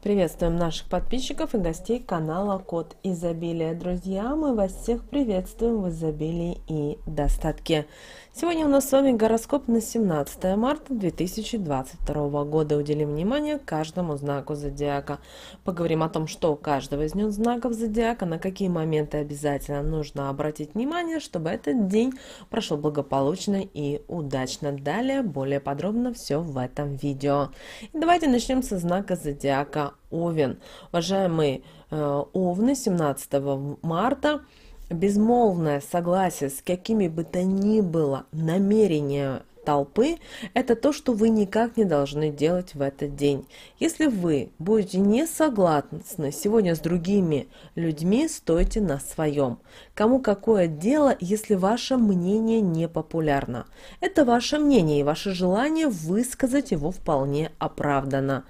Приветствуем наших подписчиков и гостей канала Код Изобилия. Друзья, мы вас всех приветствуем в изобилии и достатке. Сегодня у нас с вами гороскоп на 17 марта 2022 года. Уделим внимание каждому знаку зодиака. Поговорим о том, что у каждого из них знаков зодиака, на какие моменты обязательно нужно обратить внимание, чтобы этот день прошел благополучно и удачно. Далее более подробно все в этом видео. И давайте начнем со знака зодиака Овен. Уважаемые э, Овны, 17 марта безмолвное согласие с какими бы то ни было намерения, толпы – это то, что вы никак не должны делать в этот день. Если вы будете не согласны сегодня с другими людьми, стойте на своем. Кому какое дело, если ваше мнение не популярно? Это ваше мнение и ваше желание высказать его вполне оправдано.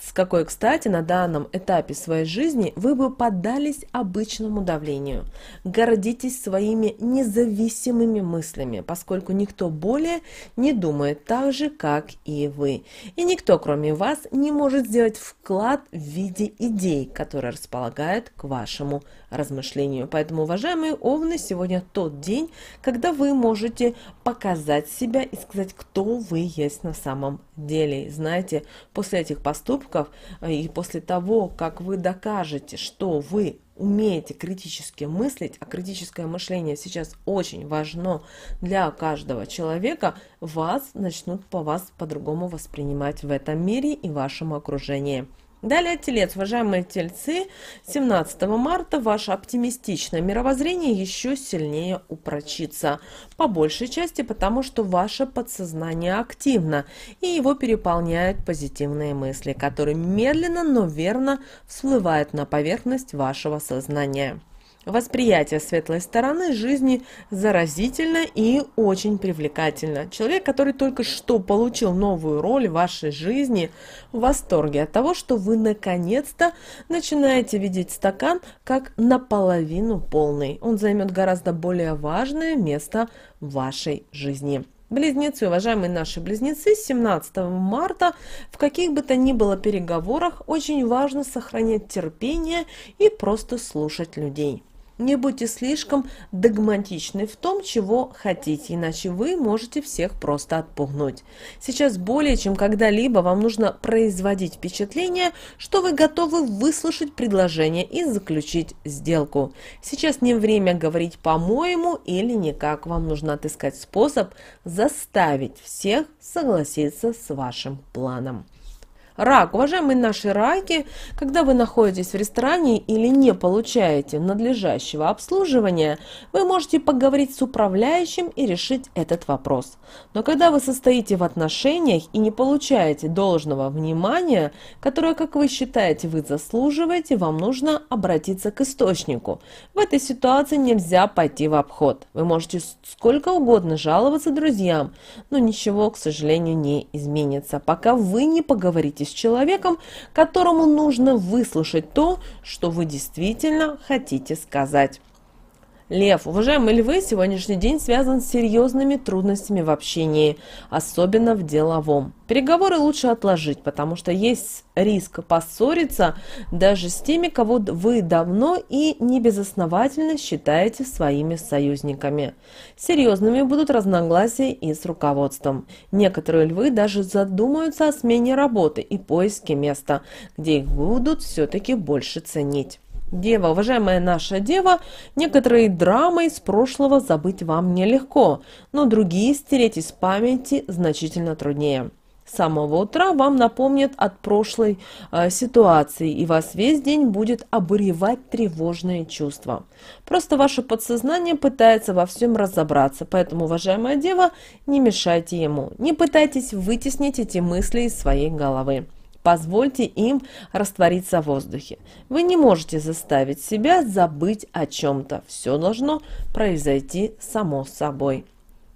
С какой, кстати, на данном этапе своей жизни вы бы поддались обычному давлению. Гордитесь своими независимыми мыслями, поскольку никто более не думает так же, как и вы. И никто, кроме вас, не может сделать вклад в виде идей, которые располагают к вашему размышлению. Поэтому, уважаемые овны, сегодня тот день, когда вы можете показать себя и сказать, кто вы есть на самом деле. И знаете, после этих поступков э, и после того, как вы докажете, что вы умеете критически мыслить, а критическое мышление сейчас очень важно для каждого человека, вас начнут по вас по-другому воспринимать в этом мире и вашем окружении. Далее телец, уважаемые тельцы, 17 марта ваше оптимистичное мировоззрение еще сильнее упрочится. По большей части потому, что ваше подсознание активно и его переполняют позитивные мысли, которые медленно, но верно всплывают на поверхность вашего сознания. Восприятие светлой стороны жизни заразительно и очень привлекательно. Человек, который только что получил новую роль в вашей жизни, в восторге от того, что вы наконец-то начинаете видеть стакан как наполовину полный. Он займет гораздо более важное место в вашей жизни. Близнецы, уважаемые наши близнецы, 17 марта в каких бы то ни было переговорах очень важно сохранять терпение и просто слушать людей. Не будьте слишком догматичны в том, чего хотите, иначе вы можете всех просто отпугнуть. Сейчас более чем когда-либо вам нужно производить впечатление, что вы готовы выслушать предложение и заключить сделку. Сейчас не время говорить «по-моему» или «никак». Вам нужно отыскать способ заставить всех согласиться с вашим планом. Рак. Уважаемые наши раки, когда вы находитесь в ресторане или не получаете надлежащего обслуживания, вы можете поговорить с управляющим и решить этот вопрос. Но когда вы состоите в отношениях и не получаете должного внимания, которое, как вы считаете, вы заслуживаете, вам нужно обратиться к источнику. В этой ситуации нельзя пойти в обход. Вы можете сколько угодно жаловаться друзьям, но ничего, к сожалению, не изменится, пока вы не поговорите с человеком, которому нужно выслушать то, что вы действительно хотите сказать. Лев, уважаемые львы, сегодняшний день связан с серьезными трудностями в общении, особенно в деловом. Переговоры лучше отложить, потому что есть риск поссориться даже с теми, кого вы давно и небезосновательно считаете своими союзниками. Серьезными будут разногласия и с руководством. Некоторые львы даже задумаются о смене работы и поиске места, где их будут все-таки больше ценить. Дева, уважаемая наша Дева, некоторые драмы из прошлого забыть вам нелегко, но другие стереть из памяти значительно труднее. С самого утра вам напомнят от прошлой э, ситуации, и вас весь день будет обуревать тревожные чувства. Просто ваше подсознание пытается во всем разобраться, поэтому, уважаемая дева, не мешайте ему, не пытайтесь вытеснить эти мысли из своей головы. Позвольте им раствориться в воздухе. Вы не можете заставить себя забыть о чем-то. Все должно произойти само собой.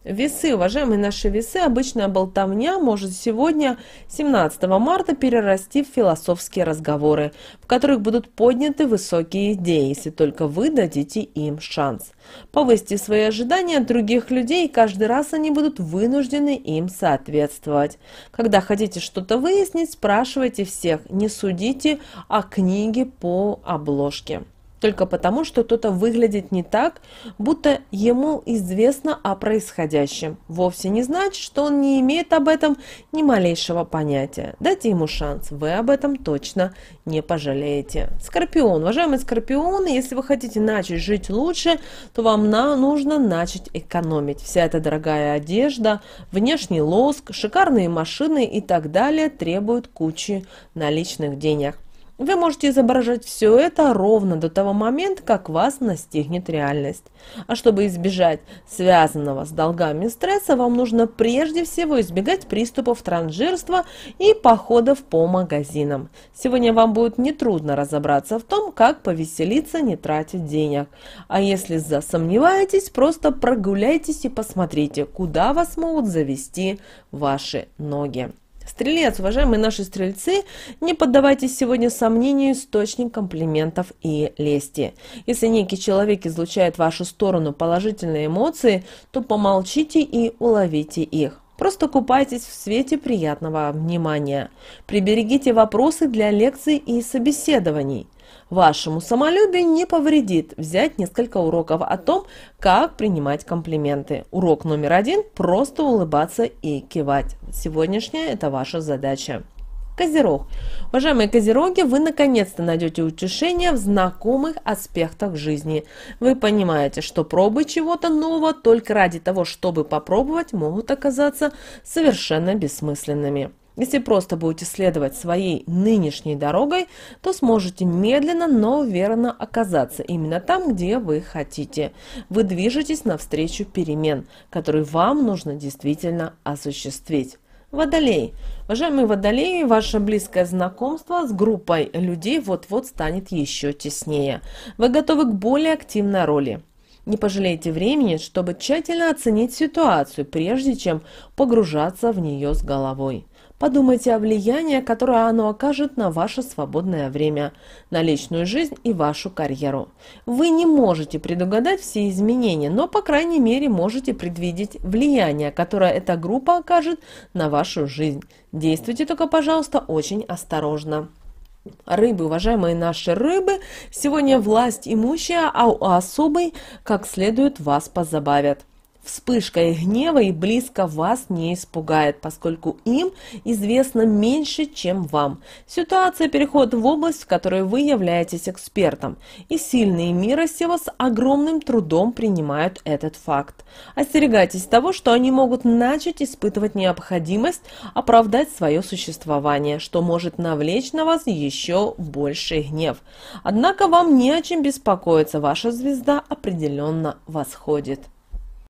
Весы, уважаемые наши весы, обычная болтовня может сегодня, 17 марта, перерасти в философские разговоры, в которых будут подняты высокие идеи, если только вы дадите им шанс. Повысьте свои ожидания от других людей, и каждый раз они будут вынуждены им соответствовать. Когда хотите что-то выяснить, спрашивайте всех, не судите о книге по обложке только потому, что кто-то выглядит не так, будто ему известно о происходящем. Вовсе не значит, что он не имеет об этом ни малейшего понятия. Дайте ему шанс, вы об этом точно не пожалеете. Скорпион. Уважаемые скорпионы, если вы хотите начать жить лучше, то вам на, нужно начать экономить. Вся эта дорогая одежда, внешний лоск, шикарные машины и так далее требуют кучи наличных денег. Вы можете изображать все это ровно до того момента, как вас настигнет реальность. А чтобы избежать связанного с долгами стресса, вам нужно прежде всего избегать приступов транжирства и походов по магазинам. Сегодня вам будет нетрудно разобраться в том, как повеселиться, не тратя денег. А если засомневаетесь, просто прогуляйтесь и посмотрите, куда вас могут завести ваши ноги. Стрелец, уважаемые наши стрельцы, не поддавайтесь сегодня сомнению источник комплиментов и лести. Если некий человек излучает в вашу сторону положительные эмоции, то помолчите и уловите их. Просто купайтесь в свете приятного внимания. Приберегите вопросы для лекций и собеседований. Вашему самолюбию не повредит взять несколько уроков о том, как принимать комплименты. Урок номер один – просто улыбаться и кивать сегодняшняя – это ваша задача. Козерог. Уважаемые козероги, вы наконец-то найдете утешение в знакомых аспектах жизни. Вы понимаете, что пробы чего-то нового только ради того, чтобы попробовать, могут оказаться совершенно бессмысленными. Если просто будете следовать своей нынешней дорогой, то сможете медленно, но верно оказаться именно там, где вы хотите. Вы движетесь навстречу перемен, которые вам нужно действительно осуществить. Водолей. Уважаемые водолеи, ваше близкое знакомство с группой людей вот-вот станет еще теснее. Вы готовы к более активной роли. Не пожалейте времени, чтобы тщательно оценить ситуацию, прежде чем погружаться в нее с головой. Подумайте о влиянии, которое оно окажет на ваше свободное время, на личную жизнь и вашу карьеру. Вы не можете предугадать все изменения, но, по крайней мере, можете предвидеть влияние, которое эта группа окажет на вашу жизнь. Действуйте только, пожалуйста, очень осторожно. Рыбы, уважаемые наши рыбы, сегодня власть имущая, а у особой как следует вас позабавят. Вспышка их гнева и близко вас не испугает, поскольку им известно меньше, чем вам. Ситуация переходит в область, в которой вы являетесь экспертом, и сильные мира сего с огромным трудом принимают этот факт. Остерегайтесь того, что они могут начать испытывать необходимость оправдать свое существование, что может навлечь на вас еще больший гнев. Однако вам не о чем беспокоиться, ваша звезда определенно восходит.